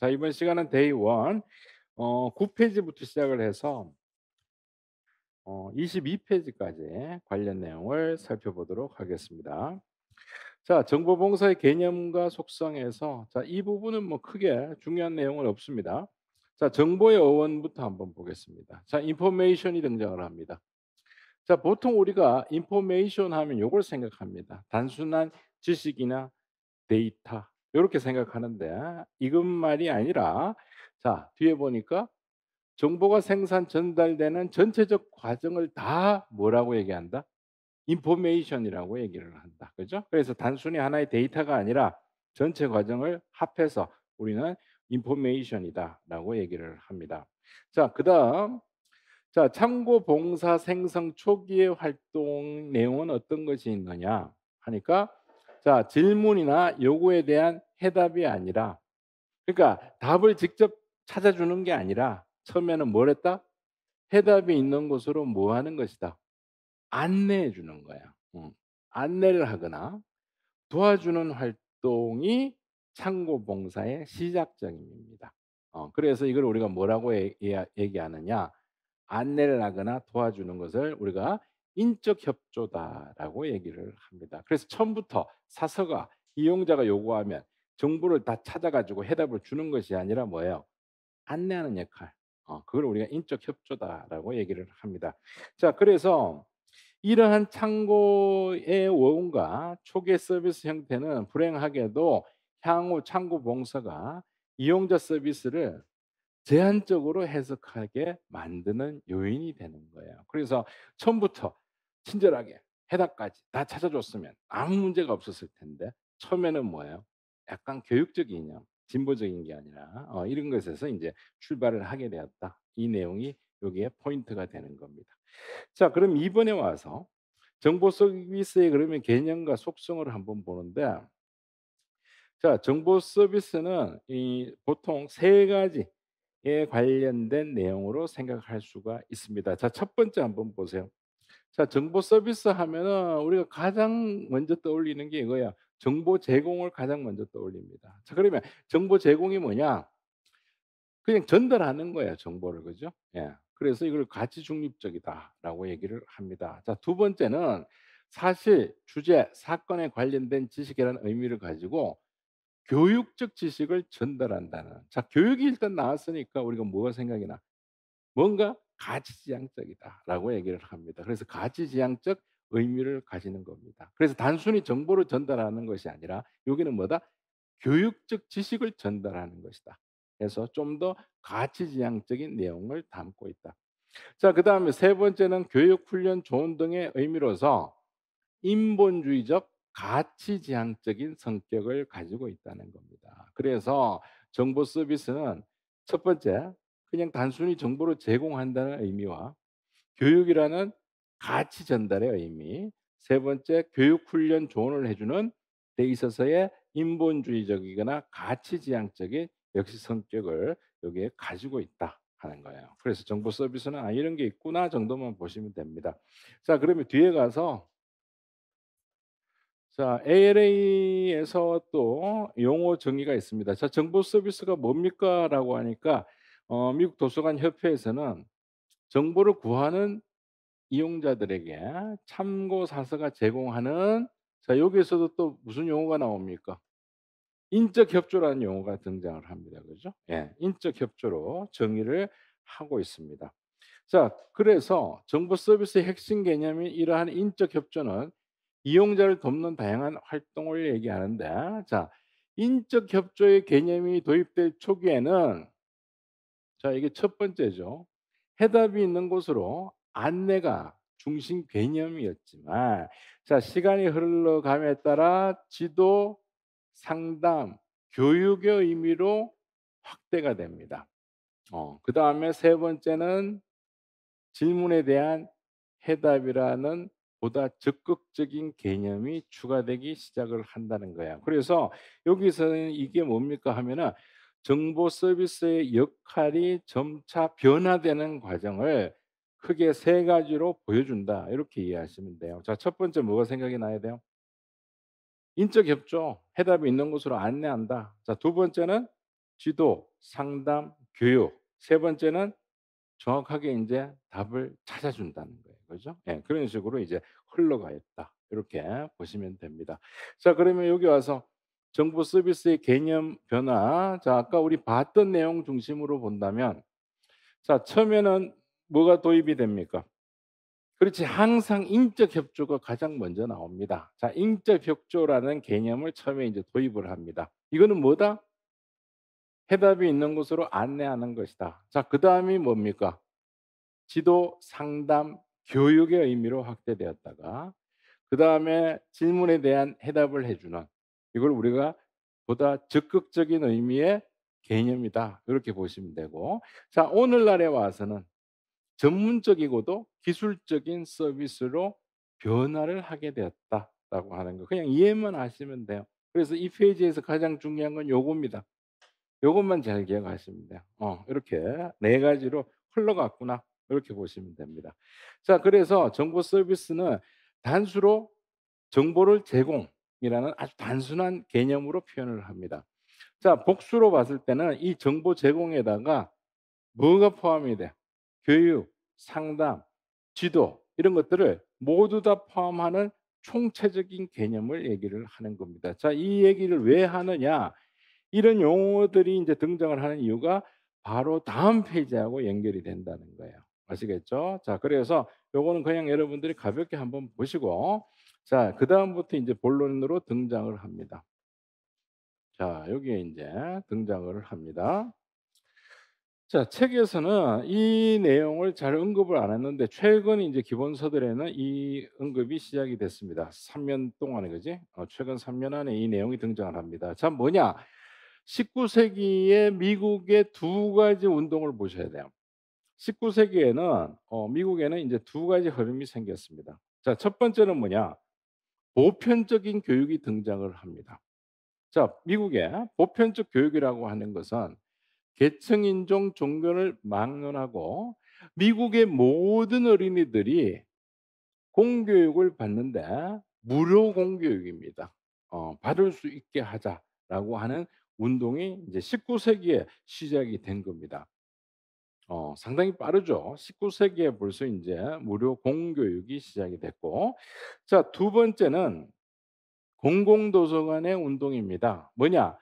자, 이번 시간은 데이 1 어, 9페이지부터 시작을 해서 어, 22페이지까지 관련 내용을 살펴보도록 하겠습니다. 자, 정보 봉사의 개념과 속성에서 자, 이 부분은 뭐 크게 중요한 내용은 없습니다. 자, 정보의 어원부터 한번 보겠습니다. 자, 인포메이션이 등장을 합니다. 자, 보통 우리가 인포메이션 하면 이걸 생각합니다. 단순한 지식이나 데이터 이렇게 생각하는데 이것만이 아니라 자 뒤에 보니까 정보가 생산 전달되는 전체적 과정을 다 뭐라고 얘기한다? 인포메이션이라고 얘기를 한다. 그죠? 그래서 단순히 하나의 데이터가 아니라 전체 과정을 합해서 우리는 인포메이션이다라고 얘기를 합니다. 자, 그다음 자, 참고 봉사 생성 초기의 활동 내용은 어떤 것이 있느냐 하니까 자, 질문이나 요구에 대한 해답이 아니라 그러니까 답을 직접 찾아주는 게 아니라 처음에는 뭘 했다? 해답이 있는 곳으로 뭐 하는 것이다? 안내해 주는 거야. 응. 안내를 하거나 도와주는 활동이 창고봉사의 시작점입니다. 어, 그래서 이걸 우리가 뭐라고 얘기하느냐? 안내를 하거나 도와주는 것을 우리가 인적 협조다라고 얘기를 합니다. 그래서 처음부터 사서가 이용자가 요구하면 정보를 다 찾아가지고 해답을 주는 것이 아니라 뭐예요? 안내하는 역할. 어, 그걸 우리가 인적 협조다라고 얘기를 합니다. 자, 그래서 이러한 창고의 원과 초기 서비스 형태는 불행하게도 향후 창고 봉사가 이용자 서비스를 제한적으로 해석하게 만드는 요인이 되는 거예요. 그래서 처음부터 친절하게 해답까지 다 찾아줬으면 아무 문제가 없었을 텐데 처음에는 뭐예요? 약간 교육적 이념, 진보적인 게 아니라 어, 이런 것에서 이제 출발을 하게 되었다. 이 내용이 여기에 포인트가 되는 겁니다. 자, 그럼 이번에 와서 정보 서비스의 그러면 개념과 속성을 한번 보는데 자, 정보 서비스는 이 보통 세 가지 에 관련된 내용으로 생각할 수가 있습니다. 자, 첫 번째 한번 보세요. 자, 정보 서비스 하면은 우리가 가장 먼저 떠올리는 게 이거야. 정보 제공을 가장 먼저 떠올립니다. 자, 그러면 정보 제공이 뭐냐? 그냥 전달하는 거야, 정보를. 그죠? 예. 그래서 이걸 가치 중립적이다라고 얘기를 합니다. 자, 두 번째는 사실, 주제, 사건에 관련된 지식이라는 의미를 가지고 교육적 지식을 전달한다는. 자, 교육이 일단 나왔으니까 우리가 뭐가 생각이 나? 뭔가 가치지향적이다라고 얘기를 합니다. 그래서 가치지향적 의미를 가지는 겁니다. 그래서 단순히 정보를 전달하는 것이 아니라 여기는 뭐다? 교육적 지식을 전달하는 것이다. 그래서 좀 더 가치지향적인 내용을 담고 있다. 자, 그 다음에 세 번째는 교육, 훈련, 조언 등의 의미로서 인본주의적 가치 지향적인 성격을 가지고 있다는 겁니다. 그래서 정보 서비스는 첫 번째 그냥 단순히 정보를 제공한다는 의미와 교육이라는 가치 전달의 의미, 세 번째 교육 훈련 조언을 해주는 데 있어서의 인본주의적이거나 가치 지향적인 역시 성격을 여기에 가지고 있다 하는 거예요. 그래서 정보 서비스는 아 이런 게 있구나 정도만 보시면 됩니다. 자 그러면 뒤에 가서 자, ALA에서 또 용어 정의가 있습니다. 자, 정보 서비스가 뭡니까라고 하니까 어, 미국 도서관 협회에서는 정보를 구하는 이용자들에게 참고 사서가 제공하는 자, 여기에서도 또 무슨 용어가 나옵니까? 인적 협조라는 용어가 등장을 합니다. 그죠? 예, 인적 협조로 정의를 하고 있습니다. 자, 그래서 정보 서비스의 핵심 개념인 이러한 인적 협조는 이용자를 돕는 다양한 활동을 얘기하는데 자 인적 협조의 개념이 도입될 초기에는 자 이게 첫 번째죠 해답이 있는 곳으로 안내가 중심 개념이었지만 자 시간이 흘러감에 따라 지도 상담 교육의 의미로 확대가 됩니다. 어, 그 다음에 세 번째는 질문에 대한 해답이라는 보다 적극적인 개념이 추가되기 시작을 한다는 거야. 그래서 여기서는 이게 뭡니까 하면은 정보 서비스의 역할이 점차 변화되는 과정을 크게 세 가지로 보여준다. 이렇게 이해하시면 돼요. 자, 첫 번째 뭐가 생각이 나야 돼요? 인적 협조, 해답이 있는 곳으로 안내한다. 자, 두 번째는 지도, 상담, 교육. 세 번째는 정확하게 이제 답을 찾아준다는 거예요. 거죠. 예, 그런 식으로 이제 흘러가 였다 이렇게 보시면 됩니다. 자, 그러면 여기 와서 정보 서비스의 개념 변화. 자, 아까 우리 봤던 내용 중심으로 본다면 자, 처음에는 뭐가 도입이 됩니까? 그렇지 항상 인적 협조가 가장 먼저 나옵니다. 자, 인적 협조라는 개념을 처음에 이제 도입을 합니다. 이거는 뭐다? 해답이 있는 곳으로 안내하는 것이다. 자, 그 다음이 뭡니까? 지도 상담 교육의 의미로 확대되었다가 그 다음에 질문에 대한 해답을 해주는 이걸 우리가 보다 적극적인 의미의 개념이다 이렇게 보시면 되고 자 오늘날에 와서는 전문적이고도 기술적인 서비스로 변화를 하게 되었다라고 하는 거 그냥 이해만 하시면 돼요. 그래서 이 페이지에서 가장 중요한 건 요겁니다. 요것만 잘 기억하시면 돼요. 어, 이렇게 네 가지로 흘러갔구나. 이렇게 보시면 됩니다. 자, 그래서 정보 서비스는 단수로 정보를 제공이라는 아주 단순한 개념으로 표현을 합니다. 자, 복수로 봤을 때는 이 정보 제공에다가 뭐가 포함이 돼? 교육, 상담, 지도 이런 것들을 모두 다 포함하는 총체적인 개념을 얘기를 하는 겁니다. 자, 이 얘기를 왜 하느냐? 이런 용어들이 이제 등장을 하는 이유가 바로 다음 페이지하고 연결이 된다는 거예요. 아시겠죠? 자, 그래서 요거는 그냥 여러분들이 가볍게 한번 보시고 자, 그다음부터 이제 본론으로 등장을 합니다. 자, 여기에 이제 등장을 합니다. 자, 책에서는 이 내용을 잘 언급을 안 했는데 최근 이제 기본서들에는 이 언급이 시작이 됐습니다. 3년 동안에 그지? 어, 최근 3년 안에 이 내용이 등장을 합니다. 자, 뭐냐? 1 9세기에 미국의 두 가지 운동을 보셔야 돼요. 19세기에는 어, 미국에는 이제 두 가지 흐름이 생겼습니다. 자, 첫 번째는 뭐냐? 보편적인 교육이 등장을 합니다. 자, 미국의 보편적 교육이라고 하는 것은 계층 인종 종교를 막론하고 미국의 모든 어린이들이 공교육을 받는데 무료 공교육입니다. 어, 받을 수 있게 하자라고 하는 운동이 이제 19세기에 시작이 된 겁니다. 어, 상당히 빠르죠. 19세기에 벌써 이제 무료 공교육이 시작이 됐고, 자두 번째는 공공도서관의 운동입니다. 뭐냐?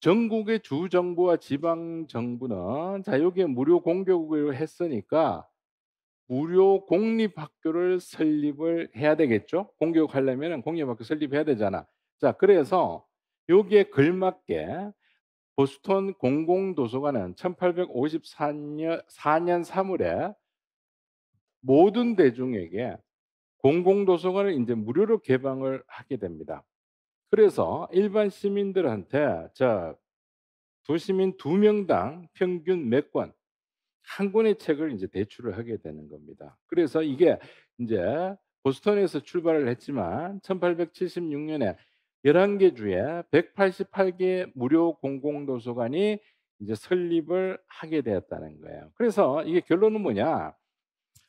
전국의 주 정부와 지방 정부는 자 여기에 무료 공교육을 했으니까 무료 공립 학교를 설립을 해야 되겠죠. 공교육 하려면 공립 학교 설립해야 되잖아. 자 그래서 여기에 걸맞게 보스턴 공공도서관은 1854년 3월에 모든 대중에게 공공도서관을 이제 무료로 개방을 하게 됩니다. 그래서 일반 시민들한테 자 도시민 두 명당 평균 몇 권, 한 권의 책을 이제 대출을 하게 되는 겁니다. 그래서 이게 이제 보스턴에서 출발을 했지만 1876년에 11개 주에 188개 무료 공공도서관이 이제 설립을 하게 되었다는 거예요. 그래서 이게 결론은 뭐냐?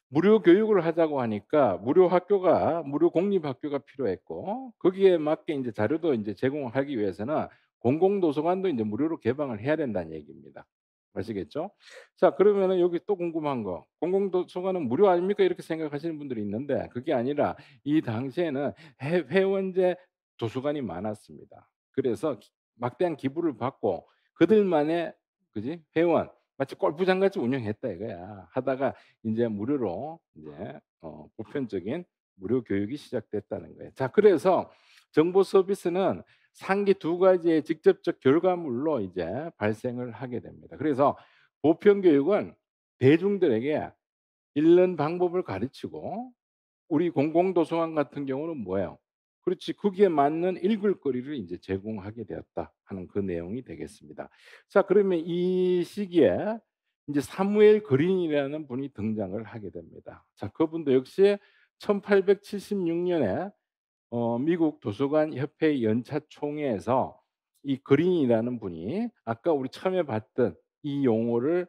무료 교육을 하자고 하니까 무료 학교가 무료 공립 학교가 필요했고 거기에 맞게 이제 자료도 이제 제공하기 위해서는 공공 도서관도 이제 무료로 개방을 해야 된다는 얘기입니다. 아시겠죠? 자, 그러면은 여기 또 궁금한 거. 공공 도서관은 무료 아닙니까? 이렇게 생각하시는 분들이 있는데 그게 아니라 이 당시에는 회원제 도서관이 많았습니다. 그래서 막대한 기부를 받고 그들만의 그지 회원 마치 골프장 같이 운영했다 이거야. 하다가 이제 무료로 이제 어, 보편적인 무료 교육이 시작됐다는 거예요. 자 그래서 정보 서비스는 상기 두 가지의 직접적 결과물로 이제 발생을 하게 됩니다. 그래서 보편 교육은 대중들에게 읽는 방법을 가르치고 우리 공공도서관 같은 경우는 뭐예요? 그렇지 거기에 맞는 읽을거리를 이제 제공하게 되었다 하는 그 내용이 되겠습니다. 자 그러면 이 시기에 이제 사무엘 그린이라는 분이 등장을 하게 됩니다. 자 그분도 역시 1876년에 어, 미국 도서관 협회 연차 총회에서 이 그린이라는 분이 아까 우리 처음에 봤던 이 용어를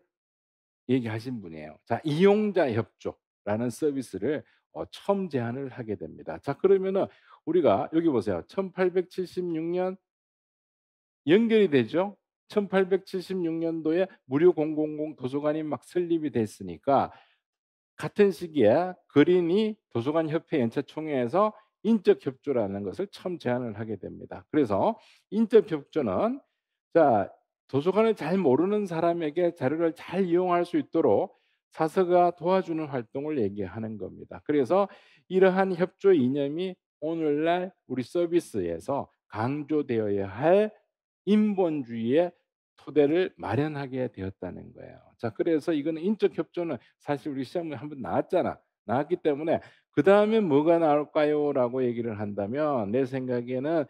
얘기하신 분이에요. 자 이용자 협조라는 서비스를 어, 처음 제안을 하게 됩니다. 자 그러면은 우리가 여기 보세요. 1876년 연결이 되죠. 1876년도에 무료 공공공 도서관이 막 설립이 됐으니까 같은 시기에 그린이 도서관 협회 연차 총회에서 인적 협조라는 것을 처음 제안을 하게 됩니다. 그래서 인적 협조는 자 도서관을 잘 모르는 사람에게 자료를 잘 이용할 수 있도록 사서가 도와주는 활동을 얘기하는 겁니다. 그래서 이러한 협조 이념이 오늘날 우리 서비스에서 강조되어야 할 인본주의의 토대를 마련하게 되었다는 거예요. 자, 그래서 이거는 인적 협조는 사실 우리 시험에 한번 나왔잖아. 나왔기 때문에 그 다음에 뭐가 나올까요? 라고 얘기를 한다면 내 생각에는